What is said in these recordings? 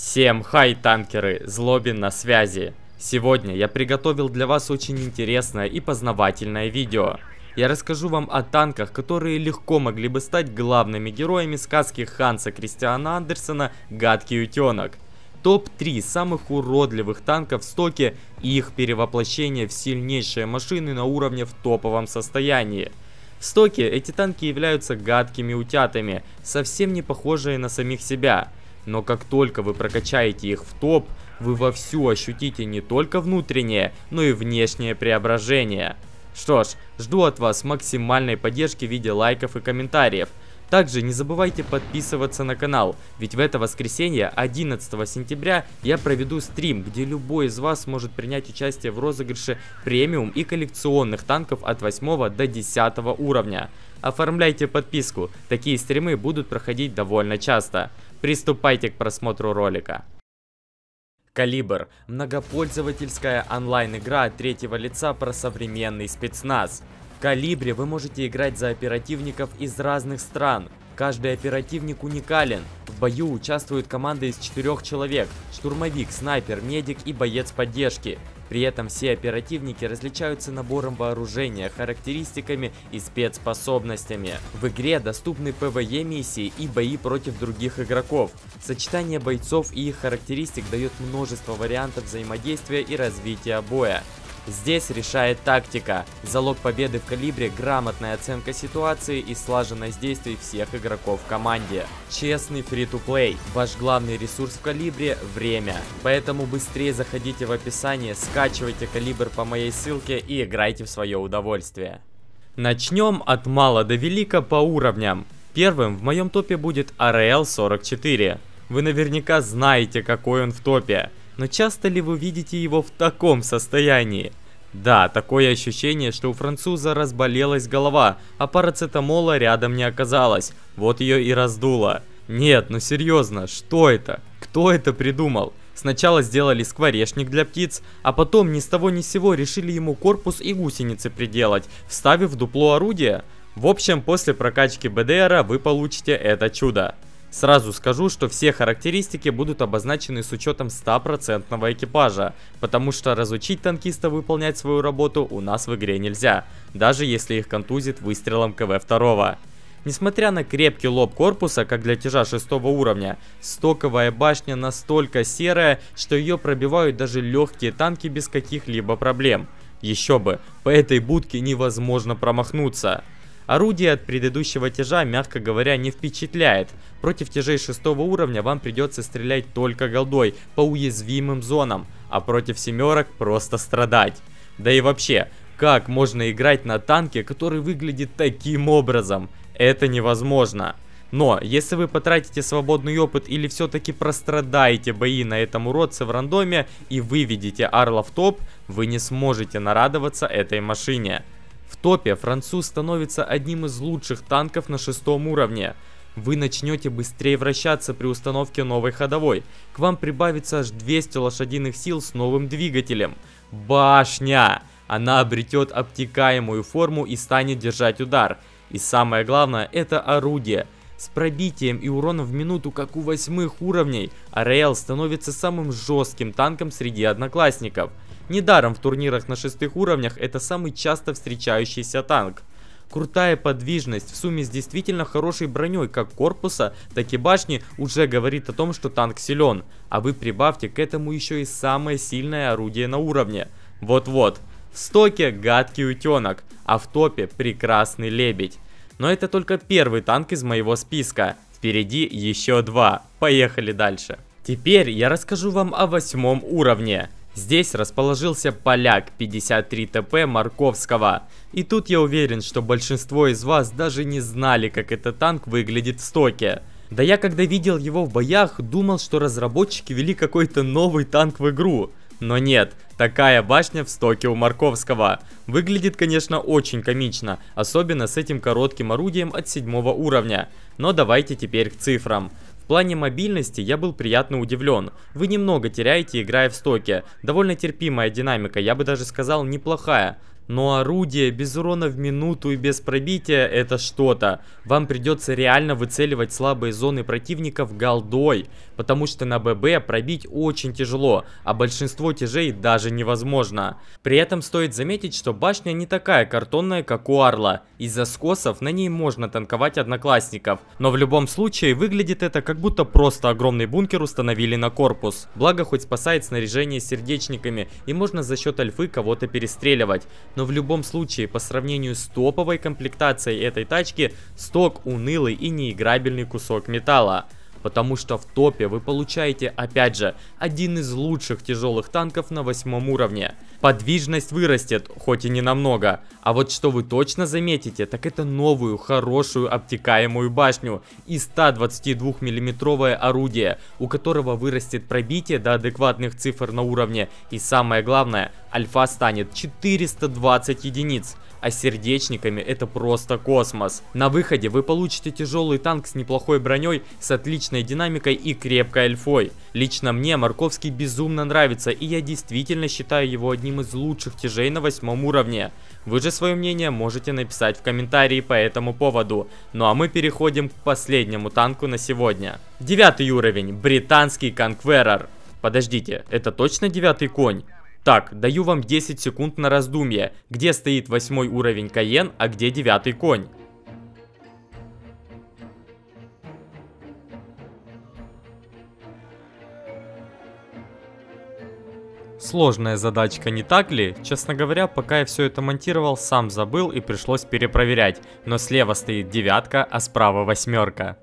Всем хай, танкеры! Злобин на связи! Сегодня я приготовил для вас очень интересное и познавательное видео. Я расскажу вам о танках, которые легко могли бы стать главными героями сказки Ханса Кристиана Андерсона «Гадкий утенок». Топ-3 самых уродливых танков в стоке и их перевоплощение в сильнейшие машины на уровне в топовом состоянии. В стоке эти танки являются гадкими утятами, совсем не похожие на самих себя – но как только вы прокачаете их в топ, вы вовсю ощутите не только внутреннее, но и внешнее преображение. Что ж, жду от вас максимальной поддержки в виде лайков и комментариев. Также не забывайте подписываться на канал, ведь в это воскресенье, 11 сентября, я проведу стрим, где любой из вас может принять участие в розыгрыше премиум и коллекционных танков от 8 до 10 уровня. Оформляйте подписку, такие стримы будут проходить довольно часто. Приступайте к просмотру ролика. Калибр – многопользовательская онлайн-игра третьего лица про современный спецназ. В Калибре вы можете играть за оперативников из разных стран. Каждый оперативник уникален. В бою участвуют команды из четырех человек – штурмовик, снайпер, медик и боец поддержки. При этом все оперативники различаются набором вооружения, характеристиками и спецспособностями. В игре доступны ПВЕ e миссии и бои против других игроков. Сочетание бойцов и их характеристик дает множество вариантов взаимодействия и развития боя. Здесь решает тактика. Залог победы в калибре – грамотная оценка ситуации и слаженность действий всех игроков в команде. Честный фри ту плей Ваш главный ресурс в калибре – время. Поэтому быстрее заходите в описание, скачивайте калибр по моей ссылке и играйте в свое удовольствие. Начнем от мало до велика по уровням. Первым в моем топе будет RL44. Вы наверняка знаете, какой он в топе. Но часто ли вы видите его в таком состоянии? Да, такое ощущение, что у француза разболелась голова, а парацетамола рядом не оказалось. Вот ее и раздуло. Нет, ну серьезно, что это? Кто это придумал? Сначала сделали скворечник для птиц, а потом ни с того ни с сего решили ему корпус и гусеницы приделать, вставив дупло орудия. В общем, после прокачки БДРа вы получите это чудо. Сразу скажу, что все характеристики будут обозначены с учетом 100% экипажа, потому что разучить танкиста выполнять свою работу у нас в игре нельзя, даже если их контузит выстрелом КВ-2. Несмотря на крепкий лоб корпуса, как для тяжа 6 уровня, стоковая башня настолько серая, что ее пробивают даже легкие танки без каких-либо проблем. Еще бы, по этой будке невозможно промахнуться. Орудие от предыдущего тяжа, мягко говоря, не впечатляет. Против тяжей шестого уровня вам придется стрелять только голдой, по уязвимым зонам, а против семерок просто страдать. Да и вообще, как можно играть на танке, который выглядит таким образом? Это невозможно. Но, если вы потратите свободный опыт или все-таки прострадаете бои на этом уродце в рандоме и выведете Арла в топ, вы не сможете нарадоваться этой машине. В топе француз становится одним из лучших танков на шестом уровне. Вы начнете быстрее вращаться при установке новой ходовой. К вам прибавится аж 200 лошадиных сил с новым двигателем. Башня! Она обретет обтекаемую форму и станет держать удар. И самое главное, это орудие. С пробитием и уроном в минуту, как у восьмых уровней, Ариэл становится самым жестким танком среди одноклассников – Недаром в турнирах на шестых уровнях это самый часто встречающийся танк. Крутая подвижность в сумме с действительно хорошей броней как корпуса, так и башни уже говорит о том, что танк силен. А вы прибавьте к этому еще и самое сильное орудие на уровне. Вот-вот. В стоке гадкий утенок, а в топе прекрасный лебедь. Но это только первый танк из моего списка. Впереди еще два. Поехали дальше. Теперь я расскажу вам о восьмом уровне. Здесь расположился поляк 53 ТП Марковского. И тут я уверен, что большинство из вас даже не знали, как этот танк выглядит в стоке. Да я когда видел его в боях, думал, что разработчики вели какой-то новый танк в игру. Но нет, такая башня в стоке у Марковского. Выглядит, конечно, очень комично, особенно с этим коротким орудием от седьмого уровня. Но давайте теперь к цифрам плане мобильности я был приятно удивлен. Вы немного теряете, играя в стоке. Довольно терпимая динамика, я бы даже сказал неплохая. Но орудие без урона в минуту и без пробития это что-то. Вам придется реально выцеливать слабые зоны противников голдой, потому что на ББ пробить очень тяжело, а большинство тяжей даже невозможно. При этом стоит заметить, что башня не такая картонная, как у Арла. Из-за скосов на ней можно танковать одноклассников, но в любом случае выглядит это как будто просто огромный бункер установили на корпус. Благо хоть спасает снаряжение сердечниками и можно за счет альфы кого-то перестреливать но в любом случае, по сравнению с топовой комплектацией этой тачки, сток унылый и неиграбельный кусок металла. Потому что в топе вы получаете, опять же, один из лучших тяжелых танков на восьмом уровне. Подвижность вырастет, хоть и не намного. А вот что вы точно заметите, так это новую, хорошую, обтекаемую башню и 122 миллиметровое орудие, у которого вырастет пробитие до адекватных цифр на уровне. И самое главное, альфа станет 420 единиц. А сердечниками это просто космос. На выходе вы получите тяжелый танк с неплохой броней, с отличной динамикой и крепкой альфой. Лично мне Марковский безумно нравится и я действительно считаю его одним одним из лучших тяжей на восьмом уровне. Вы же свое мнение можете написать в комментарии по этому поводу. Ну а мы переходим к последнему танку на сегодня. Девятый уровень. Британский Конкверер. Подождите, это точно девятый конь? Так, даю вам 10 секунд на раздумье, где стоит восьмой уровень Каен, а где девятый конь. Сложная задачка, не так ли? Честно говоря, пока я все это монтировал, сам забыл и пришлось перепроверять. Но слева стоит девятка, а справа восьмерка.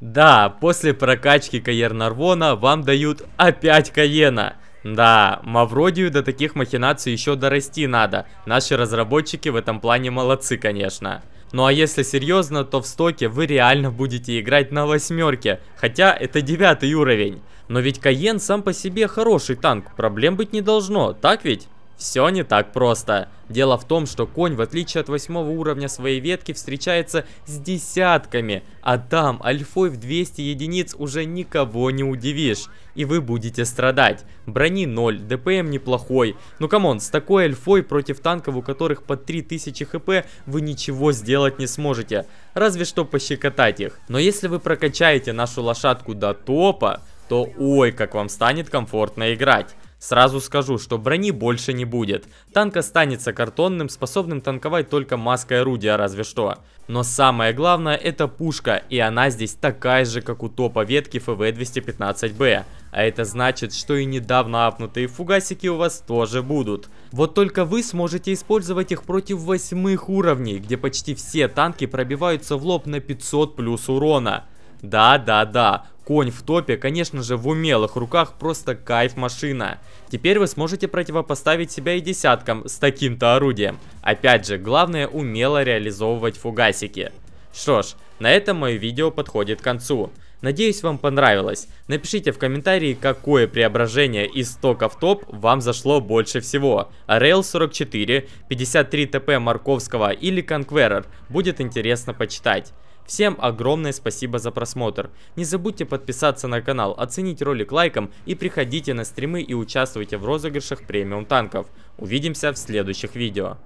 Да, после прокачки Каер Нарвона вам дают опять Каена. Да, Мавродию до таких махинаций еще дорасти надо. Наши разработчики в этом плане молодцы, конечно. Ну а если серьезно, то в стоке вы реально будете играть на восьмерке, хотя это девятый уровень. Но ведь Каен сам по себе хороший танк, проблем быть не должно, так ведь? Все не так просто. Дело в том, что конь, в отличие от восьмого уровня своей ветки, встречается с десятками, а там альфой в 200 единиц уже никого не удивишь, и вы будете страдать. Брони 0, ДПМ неплохой. Ну камон, с такой альфой против танков, у которых по 3000 хп, вы ничего сделать не сможете, разве что пощекотать их. Но если вы прокачаете нашу лошадку до топа, то ой, как вам станет комфортно играть. Сразу скажу, что брони больше не будет. Танк останется картонным, способным танковать только маской орудия разве что. Но самое главное это пушка, и она здесь такая же, как у топа ветки ФВ-215Б. А это значит, что и недавно апнутые фугасики у вас тоже будут. Вот только вы сможете использовать их против восьмых уровней, где почти все танки пробиваются в лоб на 500 плюс урона. Да, да, да, Конь в топе, конечно же, в умелых руках просто кайф машина. Теперь вы сможете противопоставить себя и десяткам с таким-то орудием. Опять же, главное умело реализовывать фугасики. Что ж, на этом мое видео подходит к концу. Надеюсь, вам понравилось. Напишите в комментарии, какое преображение из тока в топ вам зашло больше всего. Rail 44, 53 ТП Марковского или Конкверер. Будет интересно почитать. Всем огромное спасибо за просмотр. Не забудьте подписаться на канал, оценить ролик лайком и приходите на стримы и участвуйте в розыгрышах премиум танков. Увидимся в следующих видео.